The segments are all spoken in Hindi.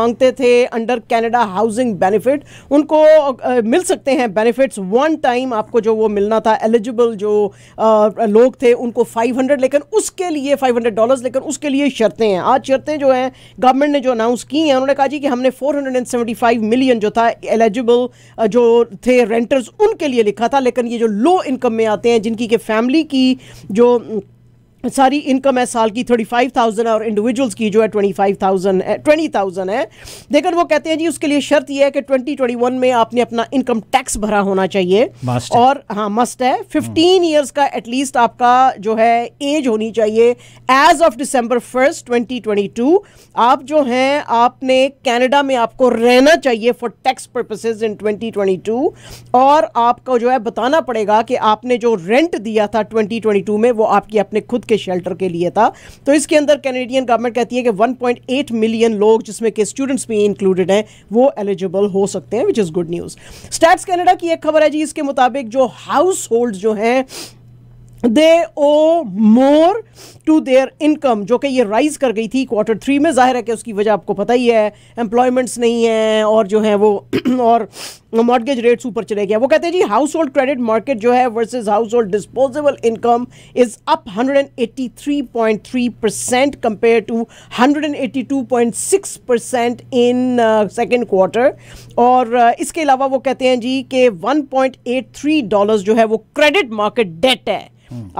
मांगते थे अंडर कनाडा हाउसिंग बेनिफिट उनको आ, मिल सकते हैं बेनिफिट्स वन टाइम आपको जो वो मिलना था एलिजिबल जो आ, लोग थे उनको 500 लेकिन उसके लिए 500 डॉलर्स लेकिन उसके लिए शर्तें हैं आज शर्तें जो हैं गवर्नमेंट ने जो अनाउंस की हैं उन्होंने कहा जी कि हमने 475 मिलियन जो था एलिजिबल जो थे रेंटर्स उनके लिए लिखा था लेकिन ये जो लो इनकम में आते हैं जिनकी के फैमिली की जो सारी इनकम है साल की थर्टी फाइव थाउजेंड और इंडिविजुअल्स की जो है twenty five thousand twenty thousand है लेकिन वो कहते हैं जी उसके लिए शर्त यह है कि ट्वेंटी ट्वेंटी वन में आपने अपना इनकम टैक्स भरा होना चाहिए और हाँ मस्ट है फिफ्टीन ईयर्स का एटलीस्ट आपका जो है एज होनी चाहिए age of December first twenty twenty two आप जो हैं आपने कैनेडा में आपको रहना चाहिए for tax purposes in twenty twenty two और आपको जो है बताना पड़ेगा कि आपने जो रेंट दिया था ट्वेंटी ट्वेंटी टू में वो आपकी अपने खुद के के शेल्टर के लिए था तो इसके अंदर कैनेडियन गवर्नमेंट कहती है कि 1.8 मिलियन लोग जिसमें के स्टूडेंट्स भी इंक्लूडेड हैं वो एलिजिबल हो सकते हैं which is good news stats Canada की एक खबर है जी इसके मुताबिक जो हाउस होल्ड जो हैं they owe more to their income जो कि ये राइज कर गई थी क्वार्टर थ्री में जाहिर है कि उसकी वजह आपको पता ही है एम्प्लॉयमेंट्स नहीं है और जो है वो और मॉडगेज रेट्स ऊपर चले गए वो कहते हैं जी हाउस होल्ड क्रेडिट मार्केट जो है versus household disposable income is up hundred and three point three percent compare to hundred and eighty two point six percent in second quarter और uh, इसके अलावा वो कहते हैं जी कि थ्री डॉलर जो है वो क्रेडिट मार्केट डेट है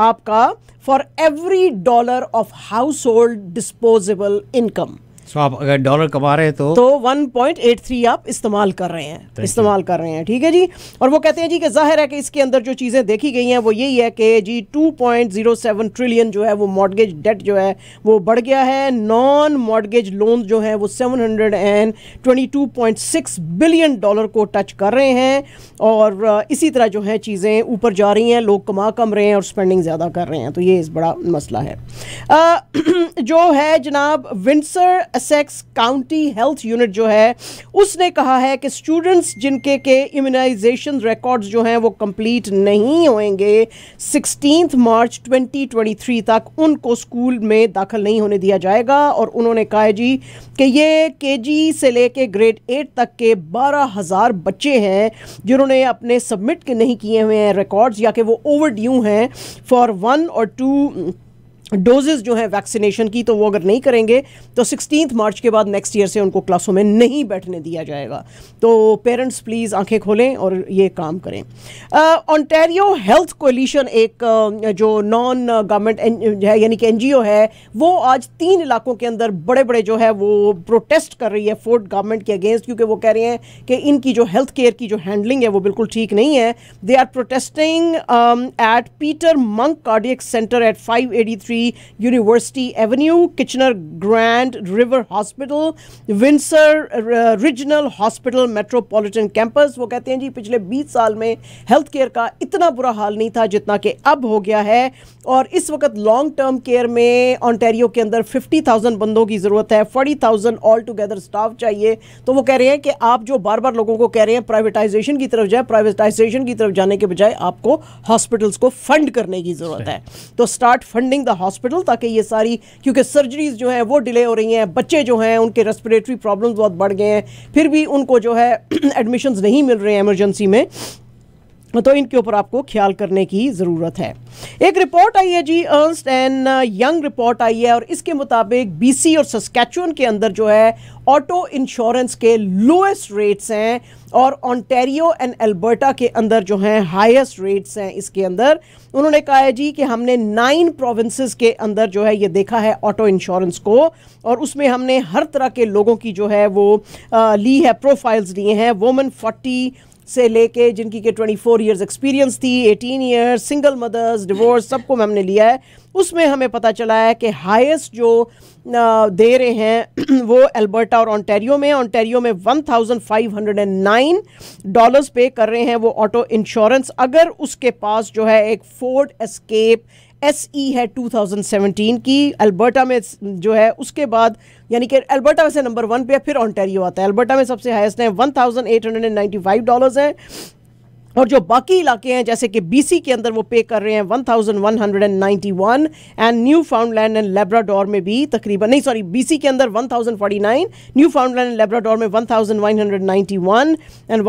आपका for every dollar of household disposable income so आप अगर डॉलर कमा रहे हैं तो तो 1.83 आप इस्तेमाल कर रहे हैं इस्तेमाल कर रहे हैं ठीक है जी और वो कहते हैं जी कि जाहिर है कि इसके अंदर जो चीज़ें देखी गई हैं वो यही है कि जी 2.07 ट्रिलियन जो है वो मॉडगेज डेट जो है वो बढ़ गया है नॉन मॉडगेज लोन जो है वो 722.6 बिलियन डॉलर को टच कर रहे हैं और इसी तरह जो है चीज़ें ऊपर जा रही हैं लोग कमा कम रहे हैं और स्पेंडिंग ज़्यादा कर रहे हैं तो ये इस बड़ा मसला है आ, जो है जनाब Windsor Essex County Health Unit जो है उसने कहा है कि स्टूडेंट्स जिनके के इम्यूनाइजेशन रिकॉर्ड्स जो हैं वो कंप्लीट नहीं होंगे सिक्सटीन मार्च 2023 तक उनको स्कूल में दाखिल नहीं होने दिया जाएगा और उन्होंने कहा है जी कि ये केजी से लेके ग्रेड एट तक के बारह बच्चे हैं जिन्होंने अपने सबमिट नहीं किए हुए हैं रिकॉर्ड्स या कि वो ओवर हैं फॉर वन और टू डोजेज जो है वैक्सीनेशन की तो वो अगर नहीं करेंगे तो सिक्सटीन मार्च के बाद नेक्स्ट ईयर से उनको क्लासों में नहीं बैठने दिया जाएगा तो पेरेंट्स प्लीज़ आंखें खोलें और ये काम करें ऑनटेरियो हेल्थ कोलिशन एक uh, जो नॉन गवर्नमेंट है यानी कि एनजीओ है वो आज तीन इलाकों के अंदर बड़े बड़े जो है वो प्रोटेस्ट कर रही है फोर्ट गवर्नमेंट के अगेंस्ट क्योंकि वो कह रहे हैं कि इनकी जो हेल्थ केयर की जो हैंडलिंग है वो बिल्कुल ठीक नहीं है they are protesting at Peter Munk Cardiac Centre at five eighty three Country, University Avenue Kitchener Grand River Hospital Windsor Regional Hospital Metropolitan Campus वो कहते हैं जी पिछले 20 साल में हेल्थ केयर का इतना बुरा हाल नहीं था जितना कि अब हो गया है और इस वक्त लॉन्ग टर्म केयर में ऑनटेरियो के अंदर 50,000 बंदों की ज़रूरत है 40,000 ऑल टुगेदर स्टाफ चाहिए तो वो कह रहे हैं कि आप जो बार बार लोगों को कह रहे हैं प्राइवेटाइजेशन की तरफ जाए प्राइवेटाइजेशन की तरफ जाने के बजाय आपको हॉस्पिटल्स को फंड करने की ज़रूरत है तो स्टार्ट फंडिंग द हॉस्पिटल ताकि ये सारी क्योंकि सर्जरीज जो हैं वो डिले हो रही हैं बच्चे जो हैं उनके रेस्परेटरी प्रॉब्लम्स बहुत बढ़ गए हैं फिर भी उनको जो है एडमिशन्स नहीं मिल रहे हैं एमरजेंसी में तो इनके ऊपर आपको ख्याल करने की ज़रूरत है एक रिपोर्ट आई है जी अर्नस्ट एंड यंग रिपोर्ट आई है और इसके मुताबिक बीसी और सस्कैचुअन के अंदर जो है ऑटो इंश्योरेंस के लोएस्ट रेट्स हैं और ऑनटेरियो एंड एल्बर्टा के अंदर जो हैं हाईएस्ट रेट्स हैं इसके अंदर उन्होंने कहा है जी कि हमने नाइन प्रोविंसेस के अंदर जो है ये देखा है ऑटो इंश्योरेंस को और उसमें हमने हर तरह के लोगों की जो है वो आ, ली है प्रोफाइल्स लिए हैं वोमेन फोर्टी से लेके जिनकी के 24 फोर ईयर्स एक्सपीरियंस थी 18 ईयर्स सिंगल मदर्स डिवोर्स सबको हमने लिया है उसमें हमें पता चला है कि हाईएस्ट जो दे रहे हैं वो अल्बर्टा और ऑन्टेरियो में ऑन्टेरियो में 1509 डॉलर्स पे कर रहे हैं वो ऑटो इंश्योरेंस अगर उसके पास जो है एक Ford Escape S E e है 2017 की अल्बर्टा में जो है उसके बाद यानी कि अल्बर्टा वैसे नंबर वन पे है फिर ऑनटेरियो आता है अल्बर्टा में सबसे हाईएस्ट है 1895 डॉलर्स हैं और जो बाकी इलाके हैं जैसे कि बीसी के अंदर वो पे कर रहे हैं 1191 and Newfoundland and Labrador में भी तकरीबन नहीं सॉरी बीसी के अंदर 1049 न्यू फाउंडलैंड एंड लेब्राडोर में 1191 एंड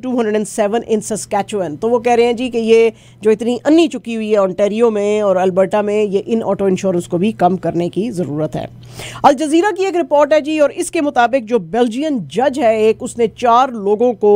1207 इन सस्कैचुअन तो वो कह रहे हैं जी कि ये जो इतनी अन्नी चुकी हुई है ऑन्टेरियो में और अल्बर्टा में ये इन ऑटो इंश्योरेंस को भी कम करने की ज़रूरत है अल जजीरा की एक रिपोर्ट है जी और इसके मुताबिक जो बेल्जियन जज है एक उसने चार लोगों को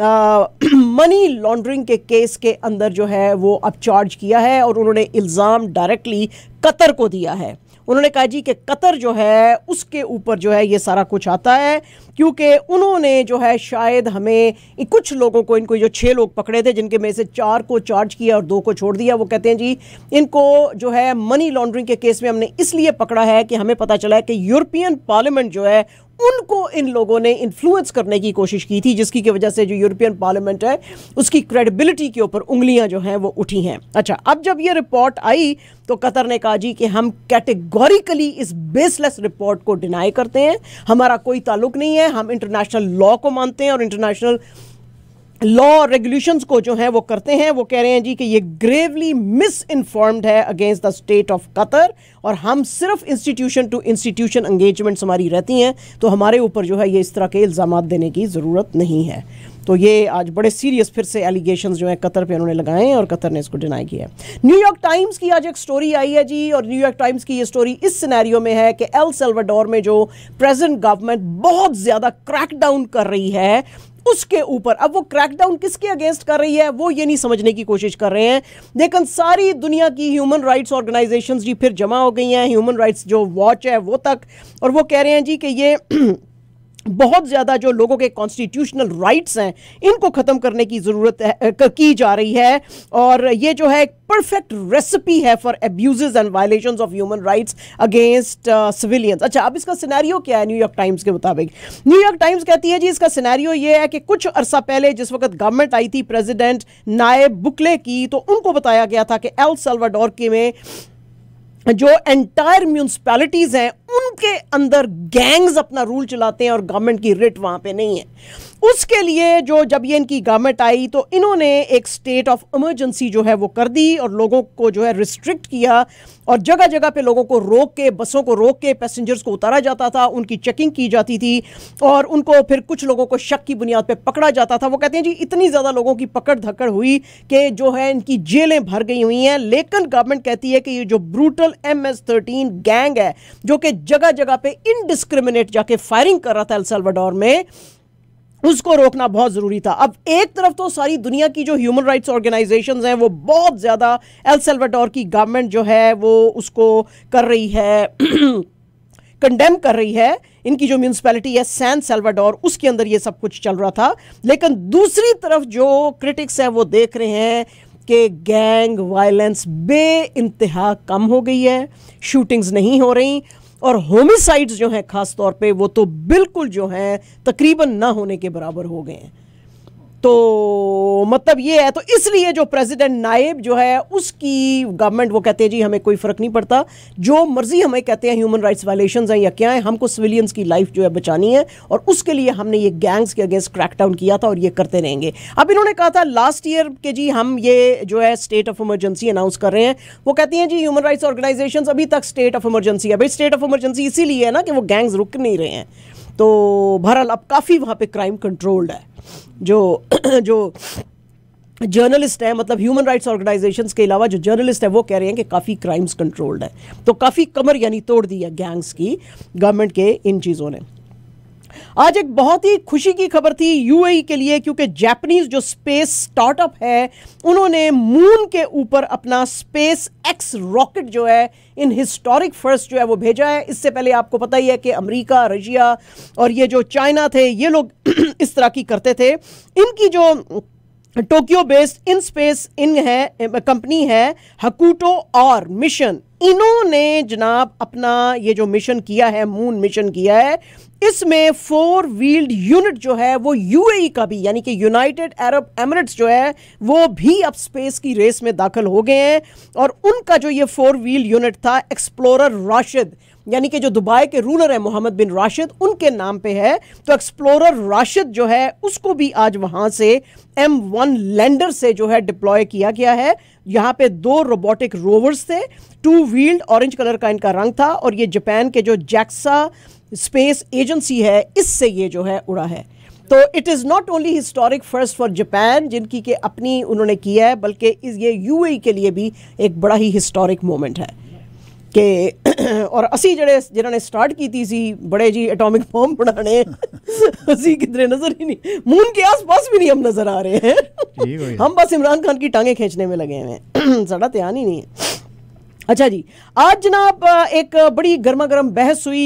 मनी लॉन्ड्रिंग के केस के अंदर जो है वो अब चार्ज किया है और उन्होंने इल्ज़ाम डायरेक्टली कतर को दिया है उन्होंने कहा जी कि कतर जो है उसके ऊपर जो है ये सारा कुछ आता है क्योंकि उन्होंने जो है शायद हमें कुछ लोगों को इनको जो छः लोग पकड़े थे जिनके में से चार को चार्ज किया और दो को छोड़ दिया वो कहते हैं जी इनको जो है मनी लॉन्ड्रिंग के केस में हमने इसलिए पकड़ा है कि हमें पता चला है कि यूरोपियन पार्लियामेंट जो है उनको इन लोगों ने इन्फ्लुएंस करने की कोशिश की थी जिसकी की वजह से जो यूरोपियन पार्लियामेंट है उसकी क्रेडिबिलिटी के ऊपर उंगलियां जो हैं वो उठी हैं अच्छा अब जब ये रिपोर्ट आई तो कतर ने कहा जी कि हम कैटेगोरिकली इस बेसलेस रिपोर्ट को डिनाई करते हैं हमारा कोई ताल्लुक नहीं है हम इंटरनेशनल लॉ को मानते हैं और इंटरनेशनल लॉ रेगुलेशंस को जो है वो करते हैं वो कह रहे हैं जी कि ये ग्रेवली मिस इन्फॉर्म्ड है against the state of Qatar और हम सिर्फ इंस्टीट्यूशन टू इंस्टीट्यूशन एंगेजमेंट्स हमारी रहती हैं तो हमारे ऊपर जो है ये इस तरह के इल्ज़ाम देने की ज़रूरत नहीं है तो ये आज बड़े सीरियस फिर से एलिगेशन जो है कतर पे उन्होंने लगाए हैं और कतर ने इसको डिनाई किया है न्यूयॉर्क टाइम्स की आज एक स्टोरी आई है जी और न्यूयॉर्क टाइम्स की ये स्टोरी इस सिनेरियो में है कि एल सेल्वाडोर में जो प्रेजेंट गवर्नमेंट बहुत ज़्यादा क्रैकडाउन कर रही है उसके ऊपर अब वो क्रैकडाउन किसके अगेंस्ट कर रही है वो ये नहीं समझने की कोशिश कर रहे हैं लेकिन सारी दुनिया की ह्यूमन राइट्स ऑर्गेनाइजेशंस जी फिर जमा हो गई हैं ह्यूमन राइट्स जो वॉच है वो तक और वो कह रहे हैं जी कि ये बहुत ज़्यादा जो लोगों के कॉन्स्टिट्यूशनल राइट्स हैं इनको ख़त्म करने की ज़रूरत की जा रही है और ये जो है परफेक्ट रेसिपी है for abuse and violation of human rights against civilians अच्छा अब इसका सिनेरियो क्या है न्यूयॉर्क टाइम्स के मुताबिक न्यूयॉर्क टाइम्स कहती है जी इसका सिनेरियो ये है कि कुछ अरसा पहले जिस वक्त गवर्नमेंट आई थी प्रेजिडेंट नायब बुकले की तो उनको बताया गया था कि एल सलवाडोर के में जो एंटायर म्यूनसिपैलिटीज़ हैं उनके अंदर गैंग्स अपना रूल चलाते हैं और गवर्नमेंट की रिट वहाँ पे नहीं है उसके लिए जो जब ये इनकी गवर्नमेंट आई तो इन्होंने एक स्टेट ऑफ इमरजेंसी जो है वो कर दी और लोगों को जो है रिस्ट्रिक्ट किया और जगह जगह पे लोगों को रोक के बसों को रोक के पैसेंजर्स को उतारा जाता था उनकी चेकिंग की जाती थी और उनको फिर कुछ लोगों को शक की बुनियाद पर पकड़ा जाता था वो कहते हैं जी इतनी ज़्यादा लोगों की पकड़ धक्कड़ हुई कि जो है इनकी जेलें भर गई हुई हैं लेकिन गवर्नमेंट कहती है कि ये जो brutal M S thirteen gang है जो कि जगह जगह पे इनडिस्क्रिमिनेट जाके फायरिंग कर रहा था एल्सल्वाडोर में उसको रोकना बहुत ज़रूरी था अब एक तरफ तो सारी दुनिया की जो ह्यूमन राइट्स ऑर्गेनाइजेशंस हैं वो बहुत ज़्यादा एल की गवर्नमेंट जो है वो उसको कर रही है कंडेम कर रही है इनकी जो म्यूनसिपैलिटी है सैन सेल्वाडोर उसके अंदर ये सब कुछ चल रहा था लेकिन दूसरी तरफ जो क्रिटिक्स है वो देख रहे हैं कि गैंग वायलेंस बे इंतहा कम हो गई है शूटिंग्स नहीं हो रही और होमिसाइड्स जो हैं खास तौर पे वो तो बिल्कुल जो हैं तकरीबन ना होने के बराबर हो गए हैं तो मतलब ये है तो इसलिए जो प्रेसिडेंट नायब जो है उसकी गवर्नमेंट वो कहते हैं जी हमें कोई फ़र्क नहीं पड़ता जो मर्जी हमें कहते हैं ह्यूमन राइट्स वायलेशन हैं या क्या है हमको सिविलियंस की लाइफ जो है बचानी है और उसके लिए हमने ये गैंग्स के अगेंस्ट क्रैकडाउन किया था और ये करते रहेंगे अब इन्होंने कहा था लास्ट ईयर के जी हम ये जो है स्टेट ऑफ इमरजेंसी अनाउंस कर रहे हैं वो कहती हैं जी ह्यूमन राइट्स ऑर्गेनाइजेशन अभी तक स्टेट ऑफ इमरजेंसी है भाई स्टेट ऑफ इमरजेंसी इसीलिए है ना कि वो गैंग्स रुक नहीं रहे हैं तो बहरहाल अब काफ़ी वहाँ पे क्राइम कंट्रोल्ड है जो जो जर्नलिस्ट हैं मतलब ह्यूमन राइट्स ऑर्गेनाइजेशंस के अलावा जो जर्नलिस्ट हैं वो कह रहे हैं कि काफ़ी क्राइम्स कंट्रोल्ड है तो काफ़ी कमर यानी तोड़ दी है गैंग्स की गवर्नमेंट के इन चीज़ों ने आज एक बहुत ही खुशी की खबर थी यूएई के लिए क्योंकि जापानीज जो स्पेस स्टार्टअप है उन्होंने मून के ऊपर अपना स्पेस एक्स रॉकेट जो है इन हिस्टोरिक फर्स्ट जो है वो भेजा है इससे पहले आपको पता ही है कि अमेरिका रशिया और ये जो चाइना थे ये लोग इस तरह की करते थे इनकी जो Tokyo based ispace Inc है कंपनी है हकूटो और मिशन इन्होंने जनाब अपना ये जो मिशन किया है मून मिशन किया है इसमें फोर व्हील्ड यूनिट जो है वो यूएई का भी यानी कि यूनाइटेड अरब एमिरेट्स जो है वो भी अब स्पेस की रेस में दाखिल हो गए हैं और उनका जो ये फोर व्हील यूनिट था एक्सप्लोरर राशिद यानी कि जो दुबई के रूलर है मोहम्मद बिन राशिद उनके नाम पे है तो एक्सप्लोरर राशिद जो है उसको भी आज वहां से एम वन लैंडर से जो है डिप्लॉय किया गया है यहाँ पे दो रोबोटिक रोवर्स थे टू व्हील्ड ऑरेंज कलर का इनका रंग था और ये जापान के जो जैक्सा स्पेस एजेंसी है इससे ये जो है उड़ा है तो it is not only historic first for Japan जिनकी के अपनी उन्होंने किया है बल्कि इस ये यूएई e के लिए भी एक बड़ा ही हिस्टोरिक मोमेंट है ਕਿ और असी ਜਿਹੜੇ जिन्होंने स्टार्ट की सी बड़े जी ਜੀ ਐਟੋਮਿਕ बनाने असी किधरे नजर ही नहीं मून के आसपास भी नहीं हम नजर आ रहे हैं हम बस इमरान खान की टांगे खींचने में लगे हुए हैं साढ़ा ध्यान ही नहीं है अच्छा जी आज जनाब एक बड़ी गर्मा गर्म बहस हुई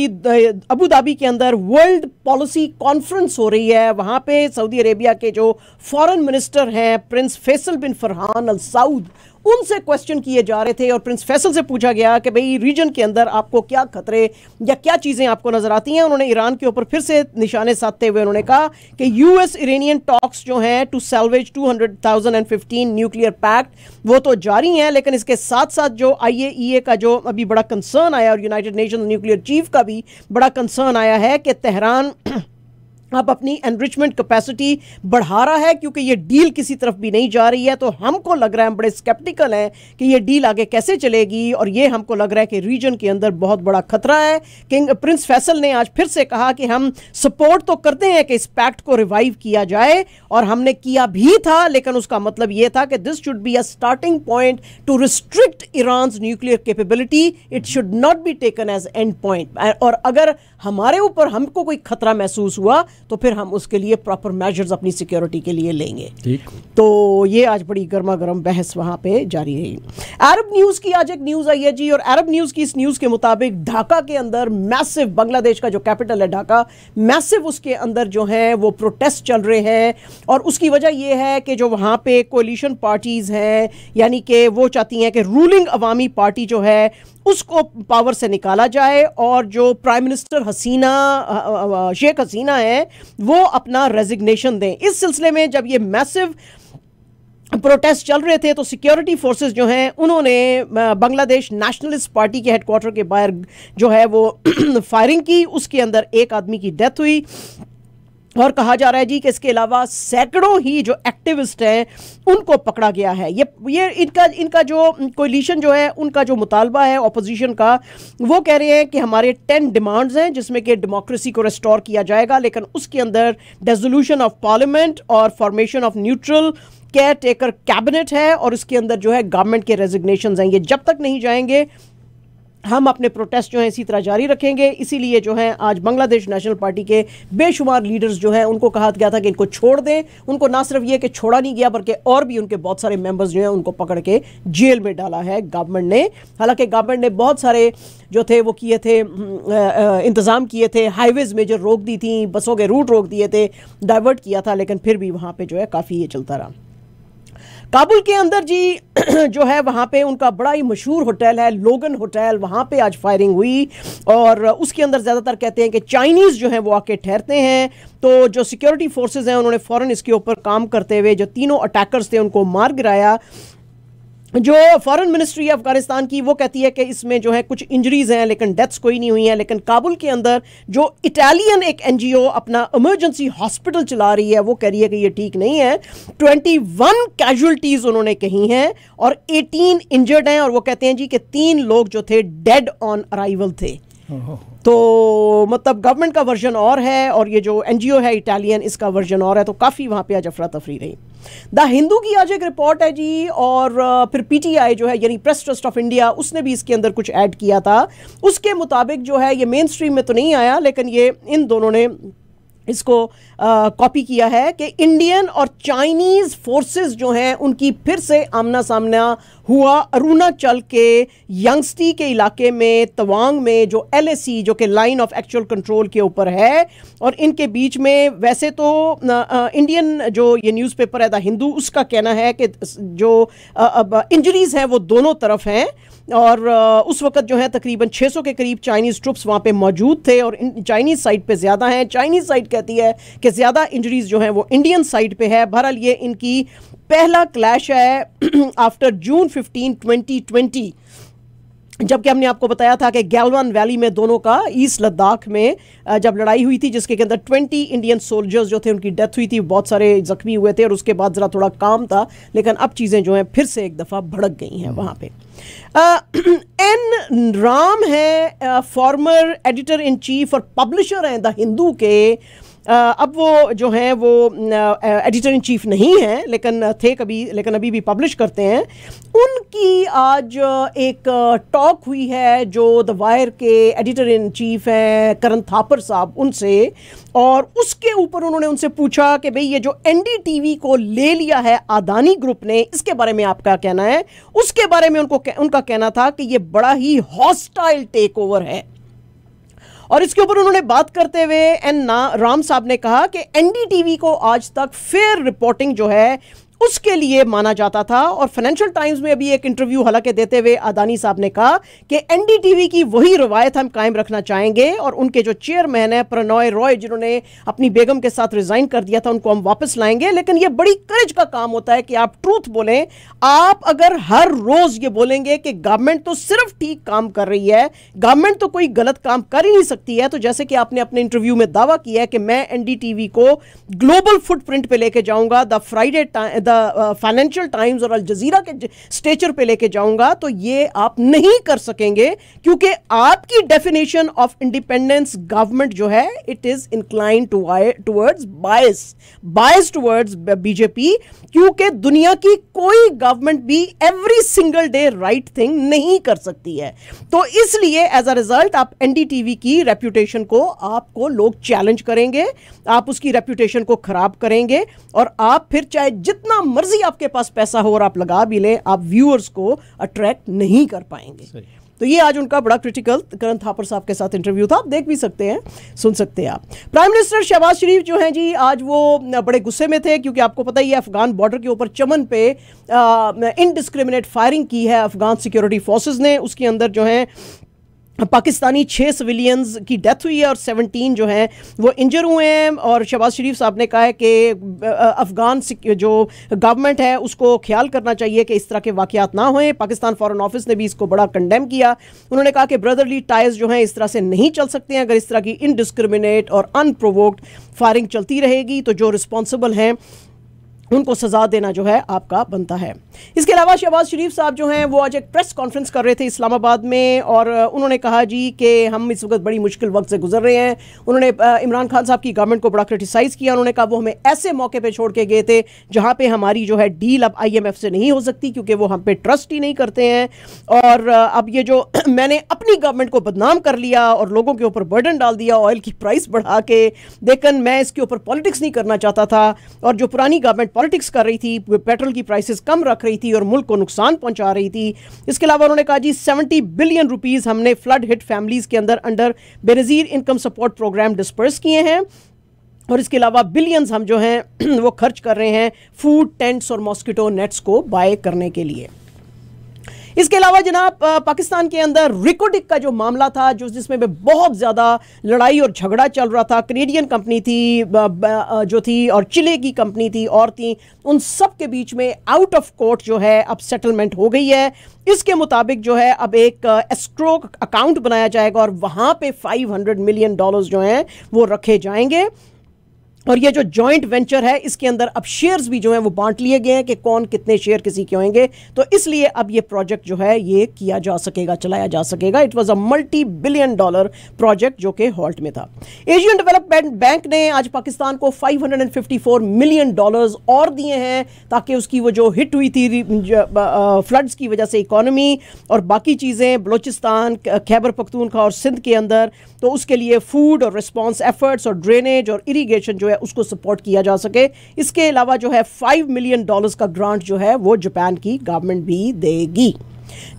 अबू धाबी के अंदर वर्ल्ड पॉलिसी कॉन्फ्रेंस हो रही है वहाँ पे सऊदी अरेबिया के जो फॉरेन मिनिस्टर हैं Prince Faisal bin Farhan Al Saud उनसे क्वेश्चन किए जा रहे थे और प्रिंस फैसल से पूछा गया कि भाई रीजन के अंदर आपको क्या खतरे या क्या चीज़ें आपको नज़र आती हैं उन्होंने ईरान के ऊपर फिर से निशाने साधते हुए उन्होंने कहा कि यूएस इरेनियन टॉक्स जो हैं टू सेल्वेज 200,015 न्यूक्लियर पैक्ट वो तो जारी हैं लेकिन इसके साथ साथ जो आई e का जो अभी बड़ा कंसर्न आया और यूनाइटेड नेशन न्यूक्लियर चीफ का भी बड़ा कंसर्न आया है कि तेहरान अब अपनी एनरिचमेंट कैपेसिटी बढ़ा रहा है क्योंकि ये डील किसी तरफ भी नहीं जा रही है तो हमको लग रहा है हम बड़े स्केप्टिकल हैं कि ये डील आगे कैसे चलेगी और ये हमको लग रहा है कि रीजन के अंदर बहुत बड़ा खतरा है किंग प्रिंस फैसल ने आज फिर से कहा कि हम सपोर्ट तो करते हैं कि इस पैक्ट को रिवाइव किया जाए और हमने किया भी था लेकिन उसका मतलब ये था कि this should be a starting point to restrict Iran nuclear capability it should not be taken as end point और अगर हमारे ऊपर हमको कोई खतरा महसूस हुआ तो फिर हम उसके लिए प्रॉपर मेजर्स अपनी सिक्योरिटी के लिए लेंगे तो ये आज बड़ी गर्मा गर्म बहस वहां पे जारी रही अरब न्यूज़ की आज एक न्यूज़ आई है जी और अरब न्यूज़ की इस न्यूज़ के मुताबिक ढाका के अंदर मैसिव बांग्लादेश का जो कैपिटल है ढाका मैसिव उसके अंदर जो है वो प्रोटेस्ट चल रहे हैं और उसकी वजह यह है कि जो वहां पे कोलिशन पार्टीज़ हैं यानी कि वो चाहती हैं कि रूलिंग अवामी पार्टी जो है उसको पावर से निकाला जाए और जो प्राइम मिनिस्टर हसीना शेख हसीना है वो अपना रेजिग्नेशन दें इस सिलसिले में जब ये मैसिव प्रोटेस्ट चल रहे थे तो सिक्योरिटी फोर्सेस जो हैं उन्होंने बांग्लादेश नेशनलिस्ट पार्टी के हेडक्वार्टर के बाहर जो है वो फायरिंग की उसके अंदर एक आदमी की डेथ हुई और कहा जा रहा है जी कि इसके अलावा सैकड़ों ही जो एक्टिविस्ट हैं उनको पकड़ा गया है ये ये इनका इनका जो कोलिशन जो है उनका जो मुतालबा है अपोजिशन का वो कह रहे हैं कि हमारे टेन डिमांड्स हैं जिसमें कि डेमोक्रेसी को रेस्टोर किया जाएगा लेकिन उसके अंदर डेजोल्यूशन ऑफ पार्लियामेंट और formation of neutral caretaker cabinet है और उसके अंदर जो है गवर्नमेंट के रेजिग्नेशन हैं ये जब तक नहीं जाएंगे हम अपने प्रोटेस्ट जो है इसी तरह जारी रखेंगे इसीलिए जो है आज बांग्लादेश नेशनल पार्टी के बेशुमार लीडर्स जो हैं उनको कहा गया था कि इनको छोड़ दें उनको ना सिर्फ ये कि छोड़ा नहीं गया बल्कि और भी उनके बहुत सारे मेंबर्स जो हैं उनको पकड़ के जेल में डाला है गवर्नमेंट ने हालांकि गवर्नमेंट ने बहुत सारे जो थे वो किए थे इंतज़ाम किए थे हाईवेज़ में जो रोक दी थी बसों के रूट रोक दिए थे डाइवर्ट किया था लेकिन फिर भी वहाँ पर जो है काफ़ी ये चलता रहा काबुल के अंदर जी जो है वहाँ पे उनका बड़ा ही मशहूर होटल है लोगन होटल वहाँ पे आज फायरिंग हुई और उसके अंदर ज़्यादातर कहते हैं कि चाइनीज़ जो हैं वो आके ठहरते हैं तो जो सिक्योरिटी फोर्सेज हैं उन्होंने फ़ौरन इसके ऊपर काम करते हुए जो तीनों अटैकर्स थे उनको मार गिराया जो फॉरेन मिनिस्ट्री है अफगानिस्तान की वो कहती है कि इसमें जो है कुछ इंजरीज हैं लेकिन डेथ्स कोई नहीं हुई हैं लेकिन काबुल के अंदर जो इटालियन एक एनजीओ अपना इमरजेंसी हॉस्पिटल चला रही है वो कह रही है कि ये ठीक नहीं है 21 कैजुअलिटीज़ उन्होंने कही हैं और 18 इंजर्ड हैं और वो कहते हैं जी कि तीन लोग जो थे डेड ऑन अराइवल थे तो मतलब गवर्नमेंट का वर्जन और है और ये जो एनजीओ है इटालियन इसका वर्जन और है तो काफ़ी वहाँ पे आज अफरा तफरी रही द हिंदू की आज एक रिपोर्ट है जी और फिर पीटीआई जो है यानी प्रेस ट्रस्ट ऑफ इंडिया उसने भी इसके अंदर कुछ ऐड किया था उसके मुताबिक जो है ये मेन स्ट्रीम में तो नहीं आया लेकिन ये इन दोनों ने इसको कॉपी किया है कि इंडियन और चाइनीज़ फोर्सेस जो हैं उनकी फिर से आमना सामना हुआ अरुणाचल के यंगस्टी के इलाके में तवांग में जो एलएसी जो कि लाइन ऑफ एक्चुअल कंट्रोल के ऊपर है और इनके बीच में वैसे तो इंडियन जो ये न्यूज़पेपर है द हिंदू उसका कहना है कि जो इंजरीज़ हैं वो दोनों तरफ हैं और उस वक्त जो है तकरीबन 600 के करीब चाइनीज़ ट्रुप्स वहाँ पे मौजूद थे और चाइनीज़ साइड पे ज़्यादा हैं चाइनीज़ साइड कहती है कि ज़्यादा इंजरीज़ जो हैं वो इंडियन साइड पे है बहरहाल ये इनकी पहला क्लैश है आफ्टर जून 15 2020 जबकि हमने आपको बताया था कि गैलवान वैली में दोनों का ईस्ट लद्दाख में जब लड़ाई हुई थी जिसके अंदर 20 इंडियन सोल्जर्स जो थे उनकी डेथ हुई थी बहुत सारे जख्मी हुए थे और उसके बाद ज़रा थोड़ा काम था लेकिन अब चीज़ें जो हैं फिर से एक दफ़ा भड़क गई हैं वहाँ पे आ, एन राम है फॉर्मर एडिटर इन चीफ और पब्लिशर हैं द हिंदू के अब वो जो हैं वो एडिटर इन चीफ नहीं हैं लेकिन थे कभी लेकिन अभी भी पब्लिश करते हैं उनकी आज एक टॉक हुई है जो द वायर के एडिटर इन चीफ हैं करण थापर साहब उनसे और उसके ऊपर उन्होंने उनसे पूछा कि भाई ये जो एनडीटीवी को ले लिया है आदानी ग्रुप ने इसके बारे में आपका कहना है उसके बारे में उनको उनका कहना था कि ये बड़ा ही हॉस्टाइल टेक ओवर है और इसके ऊपर उन्होंने बात करते हुए एन राम साहब ने कहा कि एनडीटीवी को आज तक फेयर रिपोर्टिंग जो है उसके लिए माना जाता था और फाइनेंशियल टाइम्स में अभी एक इंटरव्यू हालांकि देते हुए अदानी साहब ने कहा कि एनडीटीवी की वही रवायत हम कायम रखना चाहेंगे और उनके जो चेयरमैन है प्रणॉय रॉय जिन्होंने अपनी बेगम के साथ रिजाइन कर दिया था उनको हम वापस लाएंगे लेकिन यह बड़ी करेज का काम होता है कि आप ट्रूथ बोलें आप अगर हर रोज ये बोलेंगे कि गवर्नमेंट तो सिर्फ ठीक काम कर रही है गवर्नमेंट तो कोई गलत काम कर ही नहीं सकती है तो जैसे कि आपने अपने इंटरव्यू में दावा किया है कि मैं एनडीटीवी को ग्लोबल फुटप्रिंट पे लेके जाऊंगा the Friday the Financial Times और अल जजीरा के स्टेचर पे लेके जाऊंगा तो ये आप नहीं कर सकेंगे क्योंकि आपकी डेफिनेशन ऑफ इंडिपेंडेंस गवर्नमेंट जो है it is incline towards bias bias towards BJP क्योंकि दुनिया की कोई गवर्नमेंट भी every single day right thing नहीं कर सकती है तो इसलिए एज अ रिजल्ट आप एनडीटीवी की रेप्यूटेशन को आपको लोग चैलेंज करेंगे आप उसकी रेप्यूटेशन को ख़राब करेंगे और आप फिर चाहे जितना मर्जी आपके पास पैसा हो और आप लगा भी लें आप व्यूअर्स को अट्रैक्ट नहीं कर पाएंगे तो ये आज उनका बड़ा क्रिटिकल करण थापर साहब के साथ इंटरव्यू था आप देख भी सकते हैं सुन सकते हैं आप प्राइम मिनिस्टर शहबाज शरीफ जो हैं जी आज वो बड़े गुस्से में थे क्योंकि आपको पता ही है अफगान बॉर्डर के ऊपर चमन पे इनडिस्क्रिमिनेट फायरिंग की है अफगान सिक्योरिटी फोर्सेज ने उसके अंदर जो है पाकिस्तानी छः सिविलियंस की डेथ हुई है और 17 जो हैं वो इंजर हुए हैं और शहबाज शरीफ साहब ने कहा है कि अफ़गान जो गवर्नमेंट है उसको ख्याल करना चाहिए कि इस तरह के वाक़ात ना हों पाकिस्तान फ़ॉरन ऑफिस ने भी इसको बड़ा कंडेम किया उन्होंने कहा कि ब्रदरली टाइज जो हैं इस तरह से नहीं चल सकते हैं अगर इस तरह की इनडिसक्रमिनेट और अनप्रोवोक्ड फायरिंग चलती रहेगी तो जो रिस्पॉन्सिबल हैं उनको सजा देना जो है आपका बनता है इसके अलावा शहबाज शरीफ साहब जो हैं वो आज एक प्रेस कॉन्फ्रेंस कर रहे थे इस्लामाबाद में और उन्होंने कहा जी कि हम इस वक्त बड़ी मुश्किल वक्त से गुजर रहे हैं उन्होंने इमरान खान साहब की गवर्नमेंट को बड़ा क्रिटिसाइज़ किया उन्होंने कहा वो हमें ऐसे मौके पर छोड़ के गए थे जहाँ पर हमारी जो है डील अब आई से नहीं हो सकती क्योंकि वो हम पे ट्रस्ट ही नहीं करते हैं और अब ये जो मैंने अपनी गवर्नमेंट को बदनाम कर लिया और लोगों के ऊपर बर्डन डाल दिया ऑयल की प्राइस बढ़ा के लेकिन मैं इसके ऊपर पॉलिटिक्स नहीं करना चाहता था और जो पुरानी गवर्नमेंट पॉलिटिक्स कर रही थी पेट्रोल की प्राइसेस कम रख रही थी और मुल्क को नुकसान पहुंचा रही थी इसके अलावा उन्होंने कहा जी 70 बिलियन रुपीस हमने फ्लड हिट फैमिलीज़ के अंदर under Benazir income support programme disperse किए हैं और इसके अलावा बिलियंस हम जो हैं वो खर्च कर रहे हैं फूड टेंट्स और मॉस्किटो नेट्स को बाय करने के लिए इसके अलावा जनाब पाकिस्तान के अंदर रिकोडिक का जो मामला था जो जिसमें बहुत ज़्यादा लड़ाई और झगड़ा चल रहा था कनेडियन कंपनी थी जो थी और चिले की कंपनी थी और थी उन सब के बीच में आउट ऑफ कोर्ट जो है अब सेटलमेंट हो गई है इसके मुताबिक जो है अब एक स्ट्रोक अकाउंट बनाया जाएगा और वहाँ पे 500 मिलियन डॉलर्स जो हैं वो रखे जाएंगे और ये जो जॉइंट वेंचर है इसके अंदर अब शेयर्स भी जो हैं वो बांट लिए गए हैं कि कौन कितने शेयर किसी के होंगे तो इसलिए अब ये प्रोजेक्ट जो है ये किया जा सकेगा चलाया जा सकेगा it was a multi billion dollar project जो कि हॉल्ट में था एशियन डेवलपमेंट बैंक ने आज पाकिस्तान को 554 मिलियन डॉलर्स और दिए हैं ताकि उसकी वो जो हिट हुई थी फ्लड्स की वजह से इकोनमी और बाकी चीज़ें बलोचिस्तान खैबर पख्तूनखा और सिंध के अंदर तो उसके लिए फूड और रिस्पॉन्स एफर्ट्स और ड्रेनेज और इरीगेशन जो है उसको सपोर्ट किया जा सके इसके अलावा जो है फाइव मिलियन डॉलर्स का ग्रांट जो है वो जापान की गवर्नमेंट भी देगी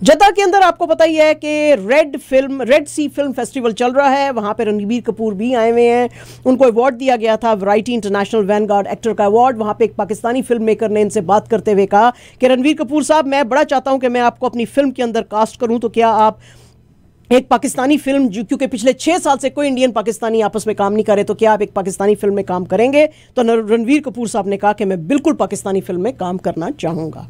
जद्दा के अंदर आपको पता ही है कि Red Film Red Sea Film Festival चल रहा है वहां पर रणबीर कपूर भी आए हुए हैं उनको अवार्ड दिया गया था वैरायटी इंटरनेशनल वैन एक्टर का अवार्ड वहां पे एक पाकिस्तानी फिल्म मेकर ने इनसे बात करते हुए कहा कि रणबीर कपूर साहब मैं बड़ा चाहता हूं कि मैं आपको अपनी फिल्म के अंदर कास्ट करूं तो क्या आप एक पाकिस्तानी फिल्म क्योंकि पिछले छह साल से कोई इंडियन पाकिस्तानी आपस में काम नहीं करे तो क्या आप एक पाकिस्तानी फिल्म में काम करेंगे तो रणवीर कपूर साहब ने कहा कि मैं बिल्कुल पाकिस्तानी फिल्म में काम करना चाहूंगा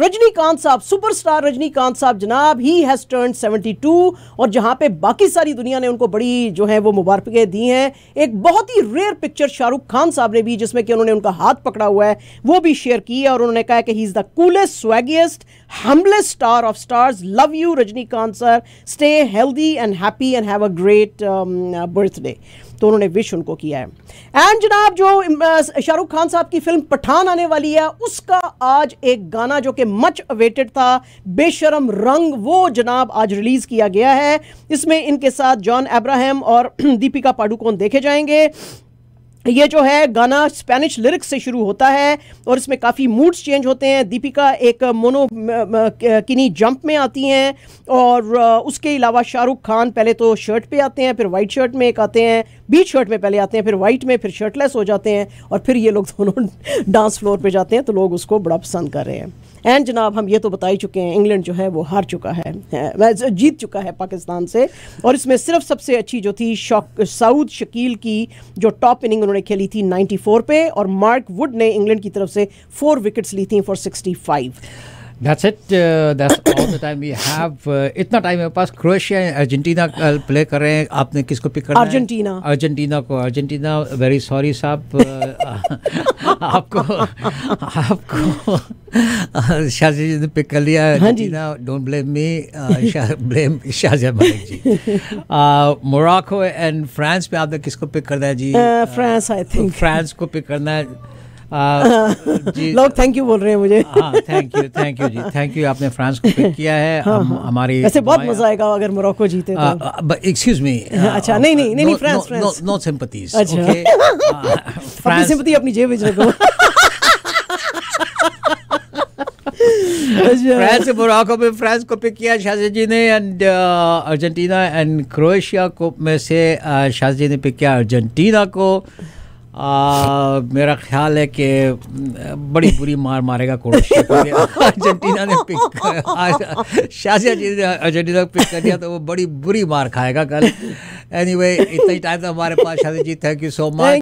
रजनीकांत साहब सुपरस्टार रजनीकांत साहब जनाब ही हैज़ टर्न 72 और जहां पे बाकी सारी दुनिया ने उनको बड़ी जो है वो मुबारकें दी हैं एक बहुत ही रेयर पिक्चर शाहरुख खान साहब ने भी जिसमें कि उन्होंने उनका हाथ पकड़ा हुआ है वो भी शेयर की है और उन्होंने कहा कि he is the coolest swaggiest Humblest star of stars. Love you, Rajnikant sir. Stay healthy and happy and have a great um, uh, birthday. तो उन्होंने विश उनको किया है एंड जनाब जो um, uh, शाहरुख खान साहब की फिल्म पठान आने वाली है उसका आज एक गाना जो कि मच अवेटेड था बेशरम रंग वो जनाब आज रिलीज किया गया है इसमें इनके साथ जॉन एब्राहम और दीपिका पाडुकोन देखे जाएंगे ये जो है गाना स्पेनिश लिरिक्स से शुरू होता है और इसमें काफ़ी मूड्स चेंज होते हैं दीपिका एक मोनो किनी जंप में आती हैं और उसके अलावा शाहरुख खान पहले तो शर्ट पे आते हैं फिर वाइट शर्ट में एक आते हैं बीच शर्ट में पहले आते हैं फिर वाइट में फिर शर्टलेस हो जाते हैं और फिर ये लोग दोनों डांस फ्लोर पर जाते हैं तो लोग उसको बड़ा पसंद कर रहे हैं एंड जनाब हम ये तो बता ही चुके हैं इंग्लैंड जो है वो हार चुका है जीत चुका है पाकिस्तान से और इसमें सिर्फ सबसे अच्छी जो थी सऊद शकील की जो टॉप इनिंग उन्होंने खेली थी 94 पे और मार्क वुड ने इंग्लैंड की तरफ से फोर विकेट्स ली थी for 65 That's it. Uh, that's all the time we have. Uh, इतना टाइम है पास क्रोएशिया अर्जेंटीना प्ले कर रहे हैं आपने किसको पिक करना अर्जेंटीना अर्जेंटीना को अर्जेंटीना वेरी सॉरी साहब uh, आपको आपको शाहजी जी ने पिक कर लिया हाँ Argentina don't blame me blame Shazia Malik ji Morocco and France पे आपने किसको पिक करना है जी फ्रांस आई थिंक फ्रांस को पिक करना है लोग थैंक यू बोल रहे हैं मुझे थैंक यू थैंक यू जी थैंक यू आपने फ्रांस को पिक किया है हाँ, हाँ। हमारी ऐसे बहुत मजा आएगा अगर मोरक्को जीते एक्सक्यूज तो। मी अच्छा नहीं नहीं नहीं फ्रांस नो सिंपथीज अच्छा फ्रांस सिंपैथी अपनी जेब में रखो फ्रांस मोराको में फ्रांस को पिक किया शाहजी जी ने एंड अर्जेंटीना एंड क्रोएशिया को में से शाहजी uh, ने पिक किया अर्जेंटीना को आ, मेरा ख्याल है कि बड़ी बुरी मार मारेगा अर्जेंटीना ने पिक शाजिया जी ने अर्जेंटीना को पिक कर दिया तो वो बड़ी बुरी मार खाएगा कल एनीवे anyway, इतना ही टाइम था हमारे पास Shazia ji thank you so much